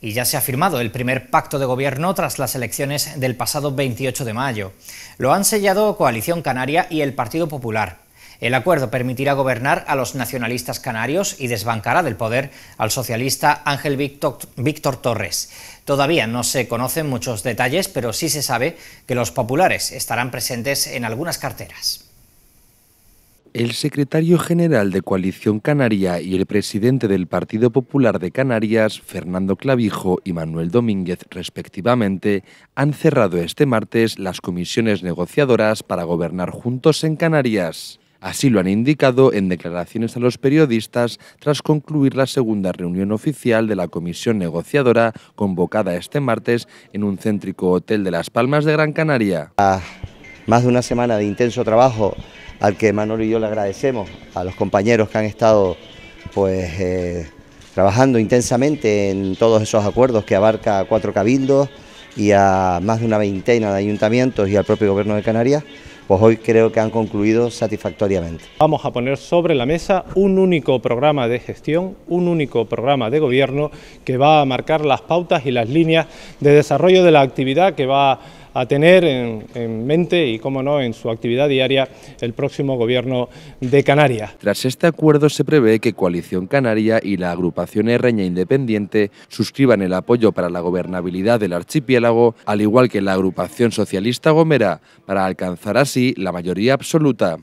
y ya se ha firmado el primer pacto de gobierno tras las elecciones del pasado 28 de mayo. Lo han sellado Coalición Canaria y el Partido Popular. El acuerdo permitirá gobernar a los nacionalistas canarios y desbancará del poder al socialista Ángel Víctor, Torres. Todavía no se conocen muchos detalles, pero sí se sabe que los populares estarán presentes en algunas carteras el secretario general de Coalición Canaria y el presidente del Partido Popular de Canarias, Fernando Clavijo y Manuel Domínguez, respectivamente, han cerrado este martes las comisiones negociadoras para gobernar juntos en Canarias. Así lo han indicado en declaraciones a los periodistas tras concluir la segunda reunión oficial de la comisión negociadora convocada este martes en un céntrico hotel de Las Palmas de Gran Canaria. más de una semana de intenso trabajo al que Manolo y yo le agradecemos, a los compañeros que han estado pues eh, trabajando intensamente en todos esos acuerdos que abarca a cuatro cabildos y a más de una veintena de ayuntamientos y al propio gobierno de Canarias, pues hoy creo que han concluido satisfactoriamente. Vamos a poner sobre la mesa un único programa de gestión, un único programa de gobierno que va a marcar las pautas y las líneas de desarrollo de la actividad que va a a tener en, mente y, como no, en su actividad diaria el próximo Gobierno de Canarias. Tras este acuerdo se prevé que Coalición Canaria y la agrupación Herreña Independiente suscriban el apoyo para la gobernabilidad del archipiélago, al igual que la agrupación socialista Gomera, para alcanzar así la mayoría absoluta.